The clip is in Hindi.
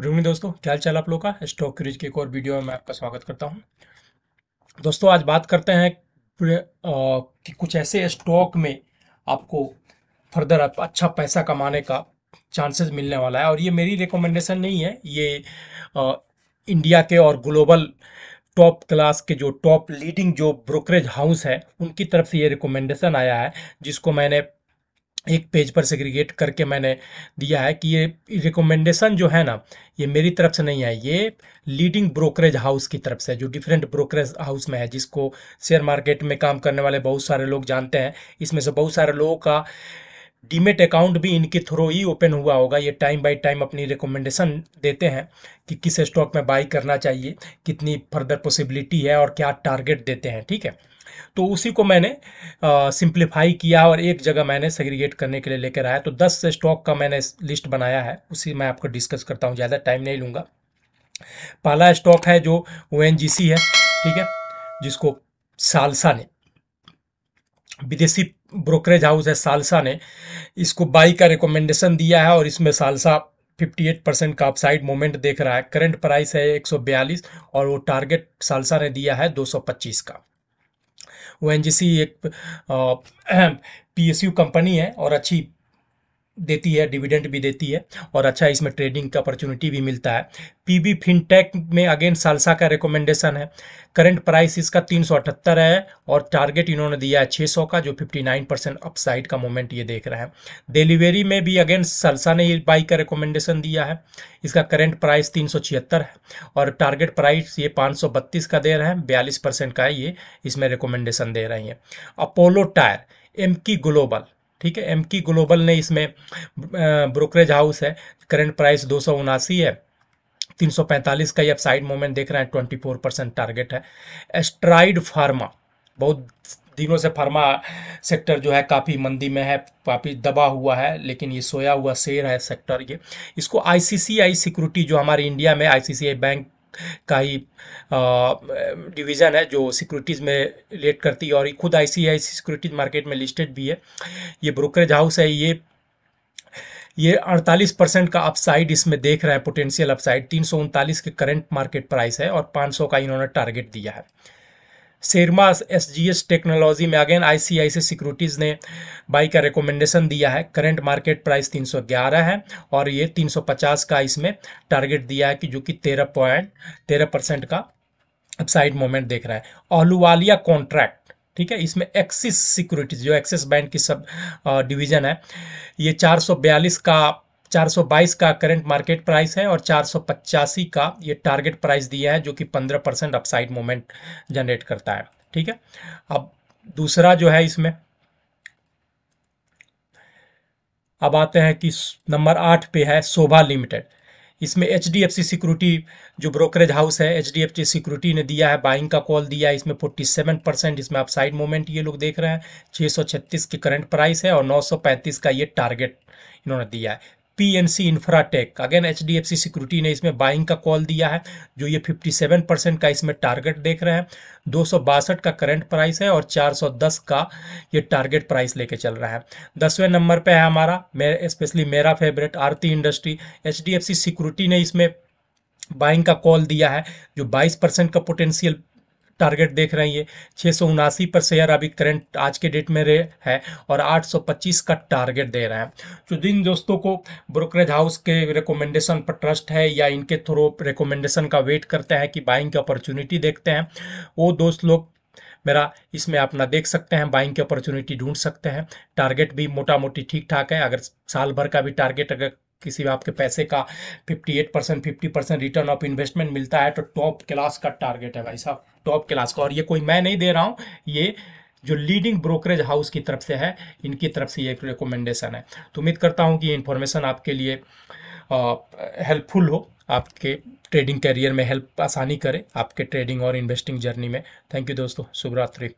गुड इवनिंग दोस्तों क्या चाल आप लोग का स्टॉक क्रीज के एक और वीडियो में मैं आपका स्वागत करता हूँ दोस्तों आज बात करते हैं कि कुछ ऐसे स्टॉक में आपको फर्दर आप अच्छा पैसा कमाने का चांसेस मिलने वाला है और ये मेरी रिकमेंडेशन नहीं है ये आ, इंडिया के और ग्लोबल टॉप क्लास के जो टॉप लीडिंग जो ब्रोकरेज हाउस है उनकी तरफ से ये रिकमेंडेशन आया है जिसको मैंने एक पेज पर सेग्रीगेट करके मैंने दिया है कि ये रिकमेंडेशन जो है ना ये मेरी तरफ से नहीं है ये लीडिंग ब्रोकरेज हाउस की तरफ से जो डिफरेंट ब्रोकरेज हाउस में है जिसको शेयर मार्केट में काम करने वाले बहुत सारे लोग जानते हैं इसमें से बहुत सारे लोगों का डीमेट अकाउंट भी इनके थ्रू ही ओपन हुआ होगा ये टाइम बाय टाइम अपनी रिकमेंडेशन देते हैं कि किस स्टॉक में बाई करना चाहिए कितनी फर्दर पॉसिबिलिटी है और क्या टारगेट देते हैं ठीक है तो उसी को मैंने सिंप्लीफाई किया और एक जगह मैंने सेग्रीगेट करने के लिए लेकर आया तो दस स्टॉक का मैंने लिस्ट बनाया है उसी मैं आपको डिस्कस करता हूँ ज़्यादा टाइम नहीं लूँगा पहला स्टॉक है जो ओ है ठीक है जिसको सालसा ने विदेशी ब्रोकरेज हाउस है सालसा ने इसको बाई का रिकमेंडेशन दिया है और इसमें सालसा 58 परसेंट का अपसाइड मोमेंट देख रहा है करंट प्राइस है 142 और वो टारगेट सालसा ने दिया है 225 का ओ एक पी कंपनी है और अच्छी देती है डिविडेंड भी देती है और अच्छा इसमें ट्रेडिंग का अपॉर्चुनिटी भी मिलता है पीबी फिनटेक में अगेन सालसा का रिकमेंडेशन है करंट प्राइस इसका तीन है और टारगेट इन्होंने दिया है 600 का जो 59 परसेंट अपसाइड का मोमेंट ये देख रहे हैं डिलीवरी में भी अगेन सालसा ने ये बाई का रिकमेंडेशन दिया है इसका करेंट प्राइस तीन है और टारगेट प्राइस ये पाँच का दे रहे हैं बयालीस परसेंट का ये इसमें रिकमेंडेशन दे रही हैं Apollo tyre M K global ठीक है एम की ग्लोबल ने इसमें ब्रोकरेज हाउस है करंट प्राइस दो सौ उनासी है 345 का ये साइड मोमेंट देख रहे हैं 24 परसेंट टारगेट है एस्ट्राइड फार्मा बहुत दिनों से फार्मा सेक्टर जो है काफ़ी मंदी में है काफ़ी दबा हुआ है लेकिन ये सोया हुआ शेयर है सेक्टर ये इसको आईसीसीआई सिक्योरिटी जो हमारे इंडिया में आईसीसीआई बैंक का ही डिवीज़न है जो सिक्योरिटीज़ में लेट करती है और ये खुद आईसीआई सिक्योरिटीज़ मार्केट में लिस्टेड भी है ये ब्रोकरेज हाउस है ये ये 48 परसेंट का अपसाइड इसमें देख रहा है पोटेंशियल अपसाइड तीन के करंट मार्केट प्राइस है और 500 का इन्होंने टारगेट दिया है शेरमा एस जी एस टेक्नोलॉजी में again I C I C securities ने बाई का रिकमेंडेशन दिया है करंट मार्केट प्राइस 311 है और ये 350 का इसमें टारगेट दिया है कि जो कि 13 पॉइंट तेरह परसेंट का अपसाइड मोमेंट देख रहा है अहलुवालिया कॉन्ट्रैक्ट ठीक है इसमें एक्सिस सिक्योरिटीज जो एक्सिस बैंक की सब डिवीज़न है ये 442 का 422 का करंट मार्केट प्राइस है और चार का ये टारगेट प्राइस दिया है जो कि 15 परसेंट अपसाइड मोमेंट जनरेट करता है ठीक है अब दूसरा जो है इसमें अब आते हैं कि नंबर आठ पे है शोभा लिमिटेड इसमें H D F C security जो ब्रोकरेज हाउस है H D F C security ने दिया है बाइंग का कॉल दिया है इसमें फोर्टी सेवन परसेंट इसमें अपसाइड मोमेंट ये लोग देख रहे हैं छः सौ छत्तीस की करंट प्राइस है और नौ सौ पैंतीस का ये टारगेट इन्होंने दिया है PNC infratech again HDFC security ने इसमें बाइंग का कॉल दिया है जो ये 57 परसेंट का इसमें टारगेट देख रहे हैं दो का करंट प्राइस है और 410 का ये टारगेट प्राइस लेके चल रहा है दसवें नंबर पे है हमारा मेरे स्पेशली मेरा favourite Aarti industry H security ने इसमें बाइंग का कॉल दिया है जो 22 परसेंट का पोटेंशियल टारगेट देख रही है छः सौ उनासी पर शेयर अभी करंट आज के डेट में रहे है और 825 का टारगेट दे रहे हैं तो जिन दोस्तों को ब्रोकरेज हाउस के रिकमेंडेशन पर ट्रस्ट है या इनके थ्रू रिकमेंडेशन का वेट करते हैं कि बाइंग की अपॉर्चुनिटी देखते हैं वो दोस्त लोग मेरा इसमें अपना देख सकते हैं बाइंग की अपॉर्चुनिटी ढूंढ सकते हैं टारगेट भी मोटा मोटी ठीक ठाक है अगर साल भर का भी टारगेट अगर किसी भी आपके पैसे का 58 percent fifty percent return of investment मिलता है तो टॉप क्लास का टारगेट है भाई साहब टॉप क्लास का और ये कोई मैं नहीं दे रहा हूँ ये जो लीडिंग ब्रोकरेज हाउस की तरफ से है इनकी तरफ से ये एक रिकोमेंडेशन है तो उम्मीद करता हूँ कि ये इन्फॉर्मेशन आपके लिए हेल्पफुल हो आपके ट्रेडिंग करियर में हेल्प आसानी करे आपके ट्रेडिंग और इन्वेस्टिंग जर्नी में थैंक यू दोस्तों शुभरात्रि